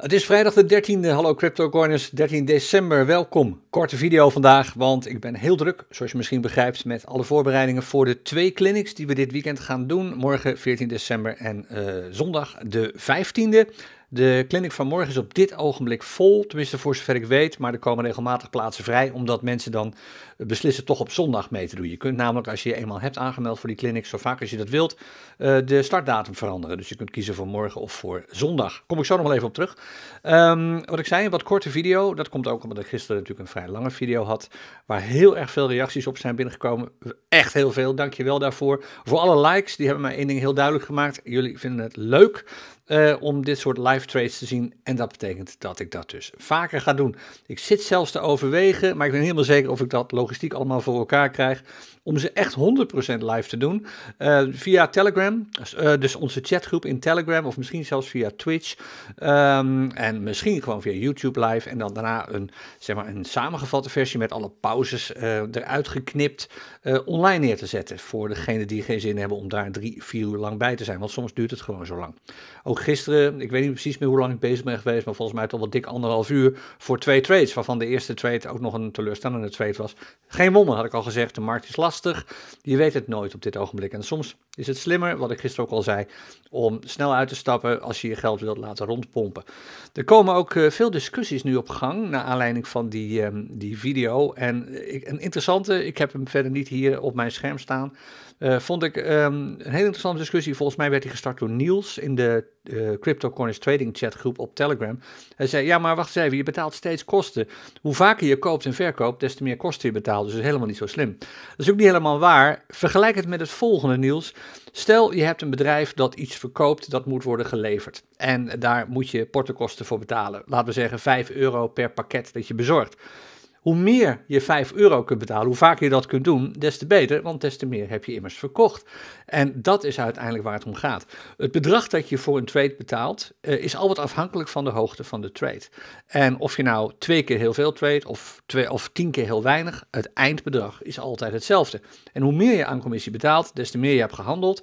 Het is vrijdag de 13e. Hallo CryptoCoiners, 13 december. Welkom. Korte video vandaag, want ik ben heel druk, zoals je misschien begrijpt, met alle voorbereidingen voor de twee clinics die we dit weekend gaan doen. Morgen 14 december en eh, zondag de 15e. De clinic van morgen is op dit ogenblik vol, tenminste voor zover ik weet, maar er komen regelmatig plaatsen vrij, omdat mensen dan beslissen toch op zondag mee te doen. Je kunt namelijk, als je je eenmaal hebt aangemeld voor die clinic, zo vaak als je dat wilt, eh, de startdatum veranderen. Dus je kunt kiezen voor morgen of voor zondag. Kom ik zo nog wel even op terug. Ehm, wat ik zei, een wat korte video, dat komt ook omdat ik gisteren natuurlijk een vrij lange video had, waar heel erg veel reacties op zijn binnengekomen. Echt heel veel, dankjewel daarvoor. Voor alle likes, die hebben mij één ding heel duidelijk gemaakt. Jullie vinden het leuk eh, om dit soort live trades te zien. En dat betekent dat ik dat dus vaker ga doen. Ik zit zelfs te overwegen, maar ik ben helemaal zeker of ik dat logistiek allemaal voor elkaar krijg. Om ze echt 100% live te doen. Eh, via Telegram, dus, eh, dus onze chatgroep in Telegram. Of misschien zelfs via Twitch. Ehm, en misschien gewoon via YouTube live. En dan daarna een, zeg maar, een samengevatte versie met alle pauzes eruit geknipt. online neer te zetten. Voor degenen die geen zin hebben om daar drie, vier uur lang bij te zijn. Want soms duurt het gewoon zo lang. Ook gisteren, ik weet niet precies meer hoe lang ik bezig ben geweest, maar volgens mij toch wel dik anderhalf uur voor twee trades, waarvan de eerste trade ook nog een teleurstellende trade was. Geen wonder, had ik al gezegd, de markt is lastig, je weet het nooit op dit ogenblik. En soms is het slimmer, wat ik gisteren ook al zei, om snel uit te stappen als je je geld wilt laten rondpompen? Er komen ook eh, veel discussies nu op gang, naar aanleiding van die, ehm, die video. En eh, een interessante, ik heb hem verder niet hier op mijn scherm staan, eh, vond ik ehm, een hele interessante discussie. Volgens mij werd die gestart door Niels in de uh, Trading Chat groep op Telegram. Hij zei, ja maar wacht eens even, je betaalt steeds kosten. Hoe vaker je koopt en verkoopt, des te meer kosten je betaalt. Dus dat is helemaal niet zo slim. Dat is ook niet helemaal waar. Vergelijk het met het volgende Niels. Stel, je hebt een bedrijf dat iets verkoopt dat moet worden geleverd. En daar moet je portokosten voor betalen. Laten we zeggen 5 euro per pakket dat je bezorgt. Hoe meer je 5 euro kunt betalen, hoe vaker je dat kunt doen, des te beter, want des te meer heb je immers verkocht. En dat is uiteindelijk waar het om gaat. Het bedrag dat je voor een trade betaalt, uh, is altijd afhankelijk van de hoogte van de trade. En of je nou twee keer heel veel trade of, twee, of tien keer heel weinig, het eindbedrag is altijd hetzelfde. En hoe meer je aan commissie betaalt, des te meer je hebt gehandeld.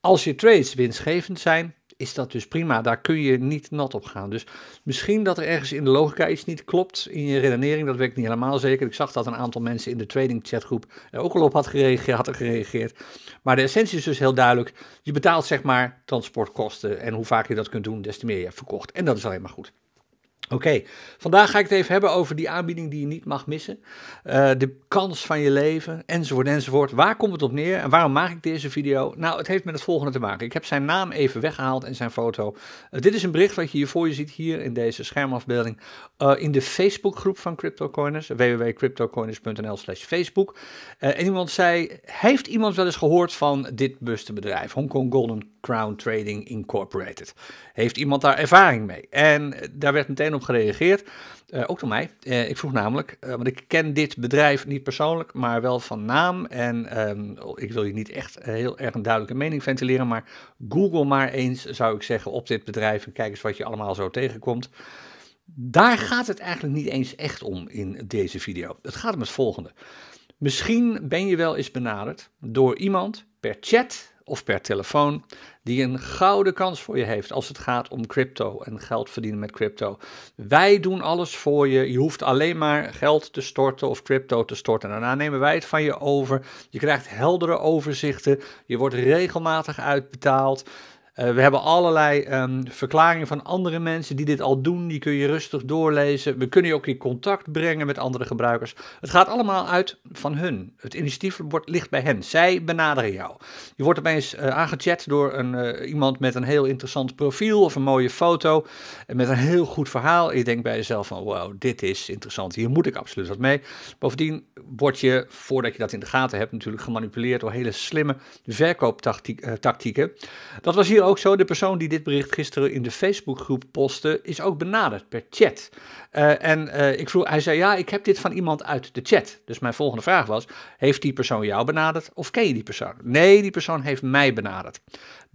Als je trades winstgevend zijn, is dat dus prima. Daar kun je niet nat op gaan. Dus misschien dat er ergens in de logica iets niet klopt in je redenering. Dat weet ik niet helemaal zeker. Ik zag dat een aantal mensen in de trading chatgroep er ook al op had gereageerd, hadden gereageerd. Maar de essentie is dus heel duidelijk. Je betaalt zeg maar transportkosten. En hoe vaak je dat kunt doen, des te meer je hebt verkocht. En dat is alleen maar goed. Oké, vandaag ga ik het even hebben over die aanbieding die je niet mag missen. Eh, de kans van je leven, enzovoort, enzovoort. Waar komt het op neer en waarom maak ik deze video? Nou, het heeft met het volgende te maken. Ik heb zijn naam even weggehaald en zijn foto. Eh, dit is een bericht wat je hier voor je ziet, hier in deze schermafbeelding. Eh, in de Facebookgroep van CryptoCoiners, www.cryptocoiners.nl slash Facebook. en iemand zei, heeft iemand wel eens gehoord van dit Hong Hongkong Golden Crown Trading Incorporated. Heeft iemand daar ervaring mee? En daar werd meteen om gereageerd. Eh, ook door mij. Eh, ik vroeg namelijk, eh, want ik ken dit bedrijf niet persoonlijk, maar wel van naam. En ehm, oh, ik wil je niet echt heel erg een duidelijke mening ventileren, maar Google maar eens, zou ik zeggen, op dit bedrijf. En kijk eens wat je allemaal zo tegenkomt. Daar gaat het eigenlijk niet eens echt om in deze video. Het gaat om het volgende. Misschien ben je wel eens benaderd door iemand per chat of per telefoon, die een gouden kans voor je heeft als het gaat om crypto en geld verdienen met crypto. Wij doen alles voor je. Je hoeft alleen maar geld te storten of crypto te storten. Daarna nemen wij het van je over. Je krijgt heldere overzichten. Je wordt regelmatig uitbetaald. Eh, we hebben allerlei ehm, verklaringen van andere mensen die dit al doen. Die kun je rustig doorlezen. We kunnen je ook in contact brengen met andere gebruikers. Het gaat allemaal uit van hun. Het initiatief wordt, ligt bij hen. Zij benaderen jou. Je wordt opeens uh, aangechat door een, eh, iemand met een heel interessant profiel of een mooie foto. En met een heel goed verhaal. je denkt bij jezelf van wow, dit is interessant. Hier moet ik absoluut wat mee. Bovendien word je, voordat je dat in de gaten hebt, natuurlijk gemanipuleerd door hele slimme verkooptactieken. Dat was hier ook zo, de persoon die dit bericht gisteren in de Facebookgroep postte, is ook benaderd per chat. Eh, en eh, ik vroeg, hij zei, ja, ik heb dit van iemand uit de chat. Dus mijn volgende vraag was, heeft die persoon jou benaderd of ken je die persoon? Nee, die persoon heeft mij benaderd.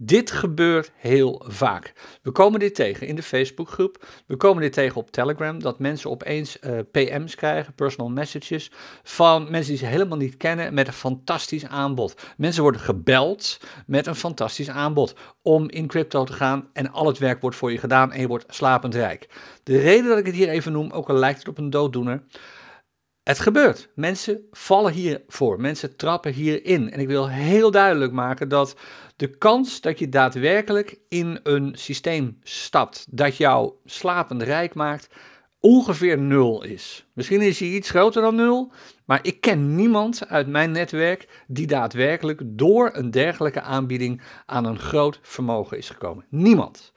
Dit gebeurt heel vaak. We komen dit tegen in de Facebookgroep. We komen dit tegen op Telegram. Dat mensen opeens eh, PM's krijgen, personal messages. Van mensen die ze helemaal niet kennen met een fantastisch aanbod. Mensen worden gebeld met een fantastisch aanbod om in crypto te gaan. En al het werk wordt voor je gedaan en je wordt slapend rijk. De reden dat ik het hier even noem, ook al lijkt het op een dooddoener. Het gebeurt. Mensen vallen hiervoor. Mensen trappen hierin. En ik wil heel duidelijk maken dat de kans dat je daadwerkelijk in een systeem stapt dat jou slapend rijk maakt, ongeveer nul is. Misschien is hij iets groter dan nul, maar ik ken niemand uit mijn netwerk die daadwerkelijk door een dergelijke aanbieding aan een groot vermogen is gekomen. Niemand.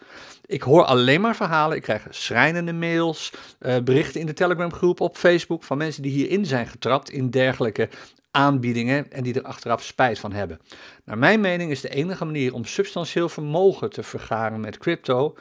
Ik hoor alleen maar verhalen. Ik krijg schrijnende mails, eh, berichten in de Telegram-groep op Facebook van mensen die hierin zijn getrapt in dergelijke aanbiedingen en die er achteraf spijt van hebben. Naar mijn mening is de enige manier om substantieel vermogen te vergaren met crypto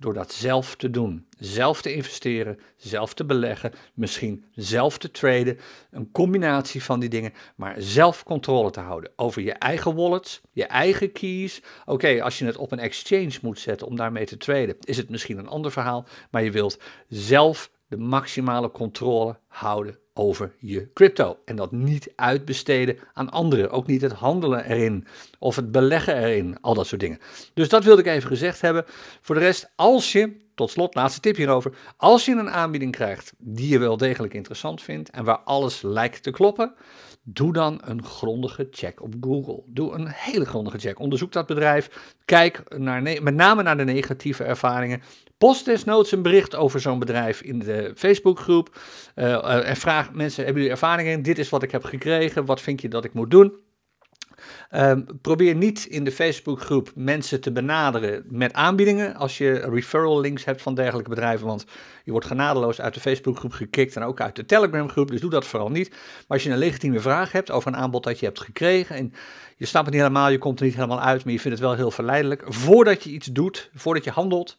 door dat zelf te doen. Zelf te investeren, zelf te beleggen, misschien zelf te traden. Een combinatie van die dingen, maar zelf controle te houden over je eigen wallets, je eigen keys. Oké, als je het op een exchange moet zetten om daarmee te traden, is het misschien een ander verhaal, maar je wilt zelf de maximale controle houden over je crypto. En dat niet uitbesteden aan anderen. Ook niet het handelen erin of het beleggen erin. Al dat soort dingen. Dus dat wilde ik even gezegd hebben. Voor de rest, als je, tot slot, laatste tip hierover. Als je een aanbieding krijgt die je wel degelijk interessant vindt en waar alles lijkt te kloppen Doe dan een grondige check op Google. Doe een hele grondige check. Onderzoek dat bedrijf. Kijk naar, met name naar de negatieve ervaringen. Post desnoods een bericht over zo'n bedrijf in de Facebookgroep. Eh, eh, en vraag mensen: hebben jullie ervaringen? Dit is wat ik heb gekregen. Wat vind je dat ik moet doen? Ehm, probeer niet in de Facebookgroep mensen te benaderen met aanbiedingen als je referral links hebt van dergelijke bedrijven, want je wordt genadeloos uit de Facebookgroep gekikt en ook uit de Telegram-groep, dus doe dat vooral niet. Maar als je een legitieme vraag hebt over een aanbod dat je hebt gekregen en je snapt het niet helemaal, je komt er niet helemaal uit, maar je vindt het wel heel verleidelijk, voordat je iets doet, voordat je handelt,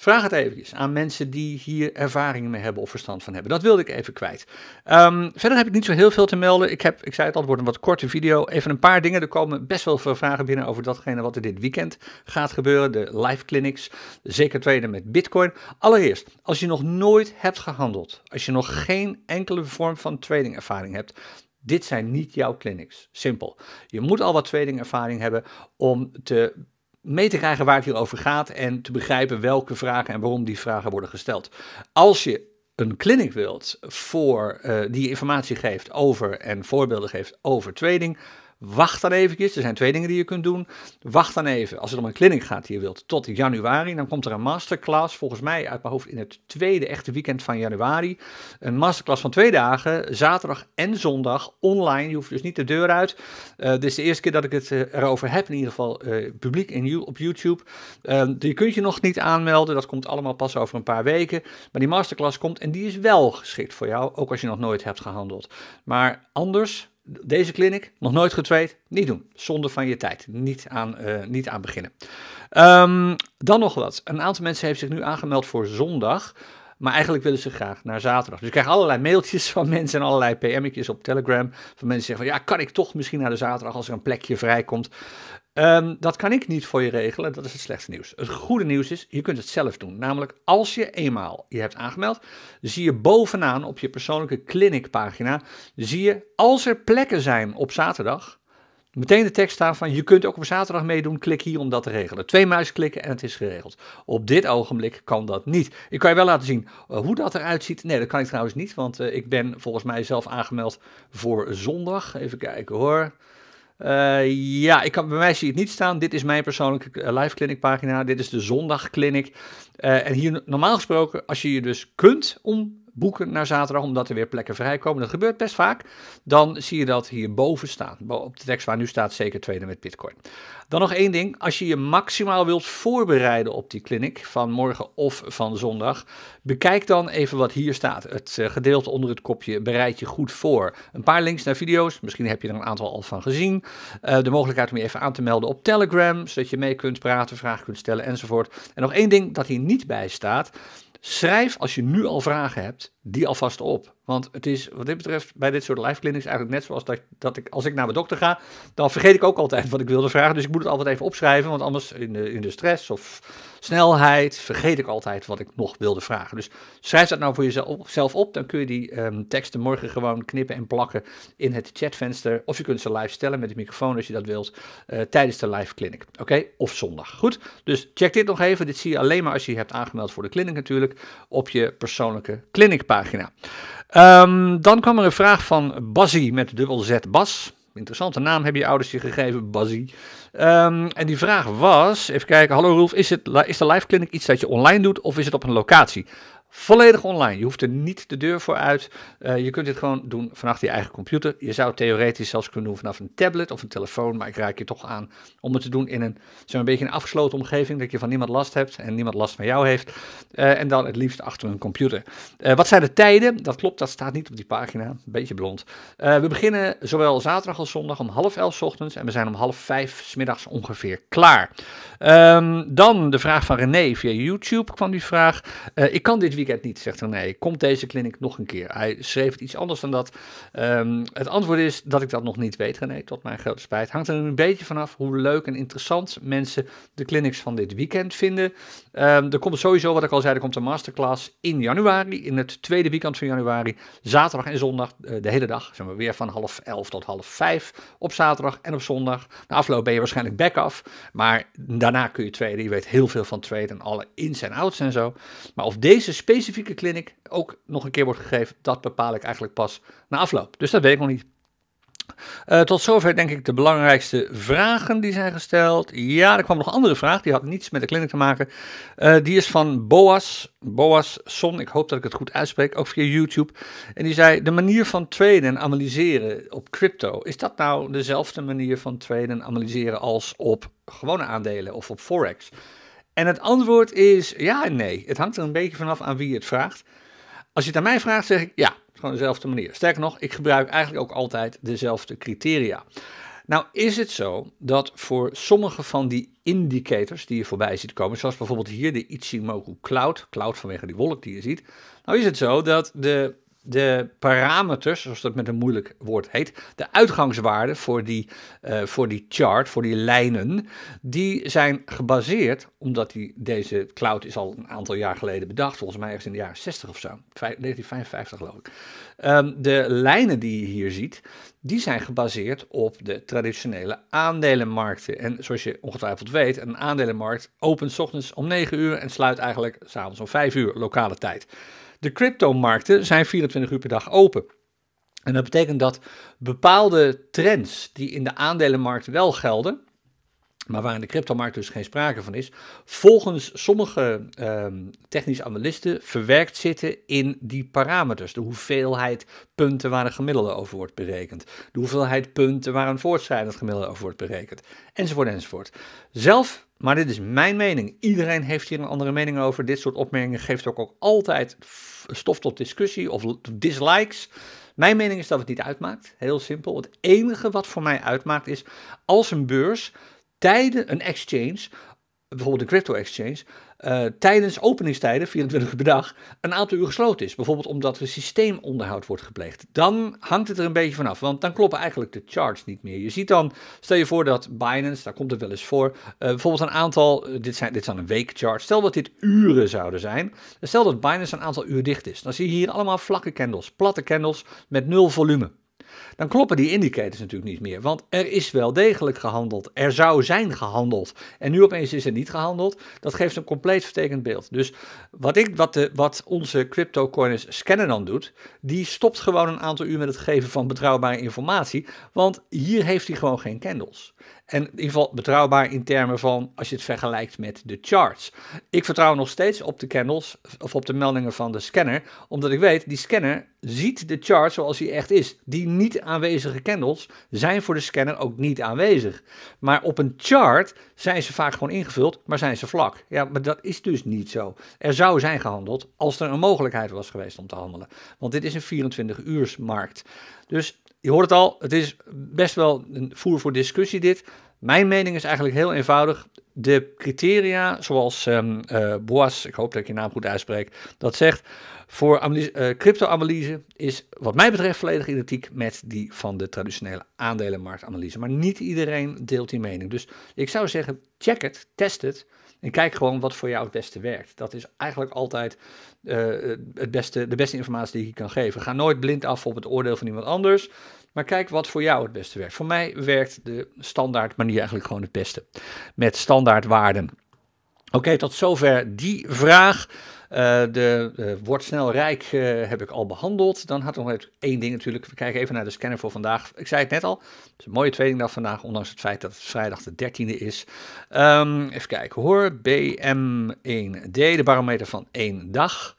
Vraag het eventjes aan mensen die hier ervaring mee hebben of verstand van hebben. Dat wilde ik even kwijt. Ehm, verder heb ik niet zo heel veel te melden. Ik, heb, ik zei het al, het wordt een wat korte video. Even een paar dingen. Er komen best wel veel vragen binnen over datgene wat er dit weekend gaat gebeuren. De live clinics, zeker traden met bitcoin. Allereerst, als je nog nooit hebt gehandeld, als je nog geen enkele vorm van trading ervaring hebt, dit zijn niet jouw clinics. Simpel. Je moet al wat trading ervaring hebben om te mee te krijgen waar het hier over gaat en te begrijpen welke vragen en waarom die vragen worden gesteld. Als je een clinic wilt voor, eh, die informatie geeft over en voorbeelden geeft over trading, Wacht dan eventjes. Er zijn twee dingen die je kunt doen. Wacht dan even. Als het om een kliniek gaat die je wilt tot januari, dan komt er een masterclass, volgens mij uit mijn hoofd in het tweede echte weekend van januari. Een masterclass van twee dagen, zaterdag en zondag, online. Je hoeft dus niet de deur uit. Uh, dit is de eerste keer dat ik het eh, erover heb, in ieder geval eh, publiek in, op YouTube. die kunt je nog niet aanmelden, dat komt allemaal pas over een paar weken. Maar die masterclass komt en die is wel geschikt voor jou, ook als je nog nooit hebt gehandeld. Maar anders deze clinic, nog nooit getraind, niet doen. Zonde van je tijd. Niet aan, eh, niet aan beginnen. Ehm, dan nog wat. Een aantal mensen heeft zich nu aangemeld voor zondag. Maar eigenlijk willen ze graag naar zaterdag. Dus ik krijg allerlei mailtjes van mensen en allerlei PM'tjes op Telegram. Van mensen die zeggen van ja, kan ik toch misschien naar de zaterdag als er een plekje vrijkomt. Ehm, dat kan ik niet voor je regelen, dat is het slechtste nieuws. Het goede nieuws is, je kunt het zelf doen. Namelijk, als je eenmaal je hebt aangemeld, zie je bovenaan op je persoonlijke clinicpagina, zie je als er plekken zijn op zaterdag, meteen de tekst staan van je kunt ook op zaterdag meedoen, klik hier om dat te regelen. Twee muisklikken en het is geregeld. Op dit ogenblik kan dat niet. Ik kan je wel laten zien eh, hoe dat eruit ziet. Nee, dat kan ik trouwens niet, want eh, ik ben volgens mij zelf aangemeld voor zondag. Even kijken hoor. Eh, ja, ik kan, bij mij zie je het niet staan. Dit is mijn persoonlijke eh, live clinic pagina. Dit is de zondagclinic. Uh, en hier normaal gesproken, als je je dus kunt om boeken naar zaterdag, omdat er weer plekken vrijkomen. Dat gebeurt best vaak. Dan zie je dat hierboven staan. Op de tekst waar nu staat, zeker tweede met Bitcoin. Dan nog één ding. Als je je maximaal wilt voorbereiden op die clinic van morgen of van zondag, bekijk dan even wat hier staat. Het eh, gedeelte onder het kopje bereid je goed voor. Een paar links naar video's. Misschien heb je er een aantal al van gezien. Eh, de mogelijkheid om je even aan te melden op Telegram, zodat je mee kunt praten, vragen kunt stellen enzovoort. En nog één ding dat hier niet bij staat. Schrijf als je nu al vragen hebt die alvast op. Want het is wat dit betreft bij dit soort live clinics eigenlijk net zoals dat, dat ik, als ik naar mijn dokter ga, dan vergeet ik ook altijd wat ik wilde vragen. Dus ik moet het altijd even opschrijven, want anders in de, in de stress of snelheid vergeet ik altijd wat ik nog wilde vragen. Dus schrijf dat nou voor jezelf op, dan kun je die ehm, teksten morgen gewoon knippen en plakken in het chatvenster. Of je kunt ze live stellen met de microfoon als je dat wilt, eh, tijdens de live clinic. Oké, of zondag. Goed, dus check dit nog even. Dit zie je alleen maar als je je hebt aangemeld voor de clinic natuurlijk, op je persoonlijke clinic pagina. Ehm, dan kwam er een vraag van Bazzi met dubbel Z Bas. Interessante naam hebben je ouders je gegeven, Bazzi. Ehm, en die vraag was, even kijken, hallo roof, is, het, is de live clinic iets dat je online doet of is het op een locatie? Volledig online. Je hoeft er niet de deur voor uit. Eh, je kunt dit gewoon doen vanaf je eigen computer. Je zou theoretisch zelfs kunnen doen vanaf een tablet of een telefoon. Maar ik raak je toch aan om het te doen in een, zo'n beetje een afgesloten omgeving. Dat je van niemand last hebt en niemand last van jou heeft. Eh, en dan het liefst achter een computer. Eh, wat zijn de tijden? Dat klopt, dat staat niet op die pagina. Een beetje blond. we beginnen zowel zaterdag als zondag om half elf ochtends. En we zijn om half vijf s middags ongeveer klaar. Ehm, dan de vraag van René via YouTube kwam die vraag. ik kan dit weekend niet. Zegt Nee, komt deze kliniek nog een keer? Hij schreef iets anders dan dat. Ehm, het antwoord is dat ik dat nog niet weet, René, tot mijn grote spijt. Hangt er een beetje vanaf hoe leuk en interessant mensen de clinics van dit weekend vinden. Um, er komt sowieso, wat ik al zei, er komt een masterclass in januari, in het tweede weekend van januari. Zaterdag en zondag, eh, de hele dag, zijn we weer van half elf tot half vijf op zaterdag en op zondag. Na afloop ben je waarschijnlijk back af, maar daarna kun je traden. Je weet heel veel van traden alle ins en outs en zo. Maar of deze specifieke clinic ook nog een keer wordt gegeven, dat bepaal ik eigenlijk pas na afloop. Dus dat weet ik nog niet. Eh, tot zover denk ik de belangrijkste vragen die zijn gesteld. Ja, er kwam nog een andere vraag, die had niets met de clinic te maken. Eh, die is van Boas, Boas Son, ik hoop dat ik het goed uitspreek, ook via YouTube. En die zei, de manier van traden en analyseren op crypto, is dat nou dezelfde manier van traden en analyseren als op gewone aandelen of op Forex? En het antwoord is ja en nee. Het hangt er een beetje vanaf aan wie je het vraagt. Als je het aan mij vraagt, zeg ik ja, gewoon dezelfde manier. Sterker nog, ik gebruik eigenlijk ook altijd dezelfde criteria. Nou is het zo dat voor sommige van die indicators die je voorbij ziet komen, zoals bijvoorbeeld hier de Ichimoku Cloud, cloud vanwege die wolk die je ziet, nou is het zo dat de de parameters, zoals dat met een moeilijk woord heet, de uitgangswaarden voor die, eh, voor die chart, voor die lijnen, die zijn gebaseerd, omdat die, deze cloud is al een aantal jaar geleden bedacht, volgens mij ergens in de jaren 60 of zo, 1955 geloof ik. Ehm, de lijnen die je hier ziet, die zijn gebaseerd op de traditionele aandelenmarkten. En zoals je ongetwijfeld weet, een aandelenmarkt opent ochtends om 9 uur en sluit eigenlijk s'avonds om 5 uur lokale tijd. De cryptomarkten zijn 24 uur per dag open. En dat betekent dat bepaalde trends die in de aandelenmarkt wel gelden, maar waar in de cryptomarkt dus geen sprake van is, volgens sommige ehm, technische analisten verwerkt zitten in die parameters. De hoeveelheid punten waar een gemiddelde over wordt berekend. De hoeveelheid punten waar een voortschrijdend gemiddelde over wordt berekend. Enzovoort, enzovoort. Zelf, maar dit is mijn mening, iedereen heeft hier een andere mening over. Dit soort opmerkingen geeft ook, ook altijd stof tot discussie of dislikes. Mijn mening is dat het niet uitmaakt. Heel simpel. Het enige wat voor mij uitmaakt is als een beurs tijden een exchange, bijvoorbeeld een crypto exchange, eh, tijdens openingstijden, 24 uur per dag, een aantal uur gesloten is. Bijvoorbeeld omdat er systeemonderhoud wordt gepleegd. Dan hangt het er een beetje vanaf, want dan kloppen eigenlijk de charts niet meer. Je ziet dan, stel je voor dat Binance, daar komt het wel eens voor, eh, bijvoorbeeld een aantal, eh, dit zijn, dit zijn een weekchart, stel dat dit uren zouden zijn. Stel dat Binance een aantal uur dicht is. Dan zie je hier allemaal vlakke candles, platte candles met nul volume dan kloppen die indicators natuurlijk niet meer. Want er is wel degelijk gehandeld. Er zou zijn gehandeld. En nu opeens is er niet gehandeld. Dat geeft een compleet vertekend beeld. Dus wat, ik, wat, de, wat onze cryptocoiners scanner dan doet, die stopt gewoon een aantal uur met het geven van betrouwbare informatie. Want hier heeft hij gewoon geen candles. En in ieder geval betrouwbaar in termen van als je het vergelijkt met de charts. Ik vertrouw nog steeds op de candles of op de meldingen van de scanner, omdat ik weet die scanner ziet de chart zoals die echt is. Die niet aanwezige candles zijn voor de scanner ook niet aanwezig. Maar op een chart zijn ze vaak gewoon ingevuld, maar zijn ze vlak. Ja, maar dat is dus niet zo. Er zou zijn gehandeld als er een mogelijkheid was geweest om te handelen. Want dit is een 24 uursmarkt. Dus je hoort het al, het is best wel een voer voor discussie dit. Mijn mening is eigenlijk heel eenvoudig. De criteria, zoals um, Boas, ik hoop dat ik je naam goed uitspreek, dat zegt, voor crypto eh, crypto-analyse is wat mij betreft volledig identiek met die van de traditionele aandelenmarktanalyse. Maar niet iedereen deelt die mening. Dus ik zou zeggen, check het, test het en kijk gewoon wat voor jou het beste werkt. Dat is eigenlijk altijd eh, het beste, de beste informatie die ik kan geven. Ga nooit blind af op het oordeel van iemand anders. Maar kijk wat voor jou het beste werkt. Voor mij werkt de standaard manier eigenlijk gewoon het beste. Met standaardwaarden. Oké, tot zover die vraag. Eh, de uh, Word Snel Rijk eh, heb ik al behandeld. Dan had nog één ding natuurlijk. We kijken even naar de scanner voor vandaag. Ik zei het net al. Het is een mooie tweelingdag vandaag, ondanks het feit dat het vrijdag de 13e is. Ehm, even kijken hoor. BM1D, de barometer van één dag.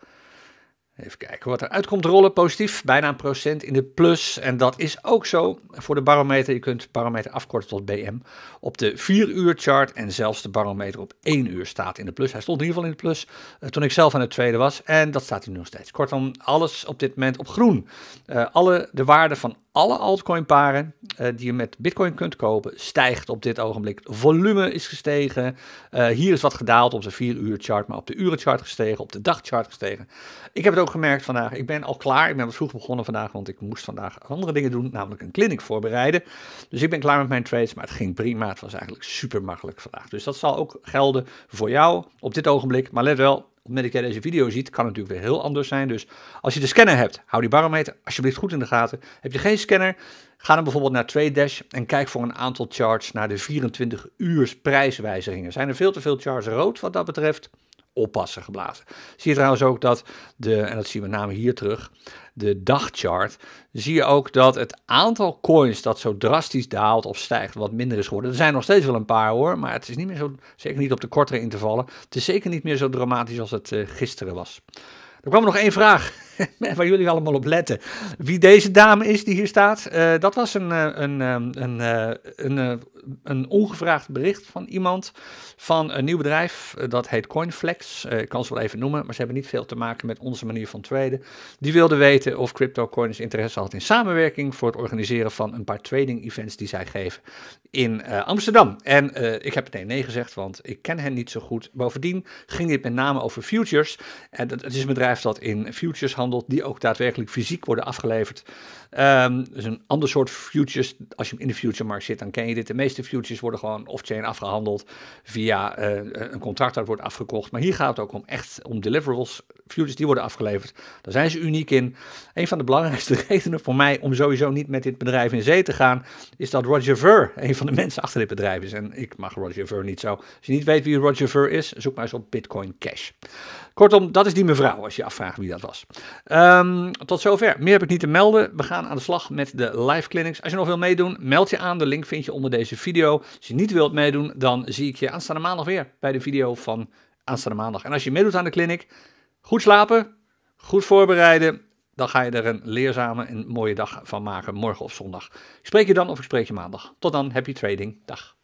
Even kijken wat er uitkomt rollen. Positief, bijna een procent in de plus. En dat is ook zo voor de barometer. Je kunt barometer afkorten tot BM op de 4-uur chart. En zelfs de barometer op 1 uur staat in de plus. Hij stond in ieder geval in de plus eh, toen ik zelf aan het tweede was. En dat staat nu nog steeds. Kortom, alles op dit moment op groen. Uh, alle de waarden van alle altcoin paren eh, die je met bitcoin kunt kopen, stijgt op dit ogenblik. Volume is gestegen. Eh, hier is wat gedaald op de 4 uur chart, maar op de chart gestegen, op de dag chart gestegen. Ik heb het ook gemerkt vandaag. Ik ben al klaar. Ik ben wat vroeg begonnen vandaag, want ik moest vandaag andere dingen doen, namelijk een clinic voorbereiden. Dus ik ben klaar met mijn trades, maar het ging prima. Het was eigenlijk super makkelijk vandaag. Dus dat zal ook gelden voor jou op dit ogenblik. Maar let wel, op het moment dat jij deze video ziet, kan het natuurlijk weer heel anders zijn. Dus als je de scanner hebt, hou die barometer alsjeblieft goed in de gaten. Heb je geen scanner, ga dan bijvoorbeeld naar dash en kijk voor een aantal charts naar de 24 uur prijswijzigingen. Zijn er veel te veel charts rood wat dat betreft? oppassen geblazen. Zie je trouwens ook dat, de, en dat zien we met name hier terug, de dagchart, zie je ook dat het aantal coins dat zo drastisch daalt of stijgt wat minder is geworden. Er zijn nog steeds wel een paar hoor, maar het is niet meer zo, zeker niet op de kortere intervallen. Het is zeker niet meer zo dramatisch als het eh, gisteren was. Er kwam nog één vraag waar jullie allemaal op letten. Wie deze dame is die hier staat, eh, dat was een, eh, een, eh, een, een, een, ongevraagd bericht van iemand van een nieuw bedrijf. dat heet Coinflex. Uh, ik kan ze wel even noemen, maar ze hebben niet veel te maken met onze manier van traden. Die wilde weten of CryptoCoins interesse had in samenwerking voor het organiseren van een paar trading events die zij geven in Amsterdam. En ik heb meteen nee gezegd, want ik ken hen niet zo goed. Bovendien ging dit met name over futures. En het is een bedrijf dat in futures handelt die ook daadwerkelijk fysiek worden afgeleverd. Um, dus een ander soort futures. Als je in de markt zit, dan ken je dit. De meeste futures worden gewoon off-chain afgehandeld via eh, een contract dat wordt afgekocht. Maar hier gaat het ook om echt om deliverables, futures die worden afgeleverd. Daar zijn ze uniek in. Een van de belangrijkste redenen voor mij om sowieso niet met dit bedrijf in zee te gaan, is dat Roger Ver een van de mensen achter dit bedrijf is. En ik mag Roger Ver niet zo. Als je niet weet wie Roger Ver is, zoek maar eens op Bitcoin Cash. Kortom, dat is die mevrouw, als je afvraagt wie dat was. Ehm, tot zover. Meer heb ik niet te melden. We gaan aan de slag met de live clinics. Als je nog wil meedoen, meld je aan. De link vind je onder deze video. Als je niet wilt meedoen, dan zie ik je aanstaande maandag weer bij de video van aanstaande maandag. En als je meedoet aan de clinic, goed slapen, goed voorbereiden. Dan ga je er een leerzame en mooie dag van maken, morgen of zondag. Ik spreek je dan of ik spreek je maandag. Tot dan, happy trading. Dag.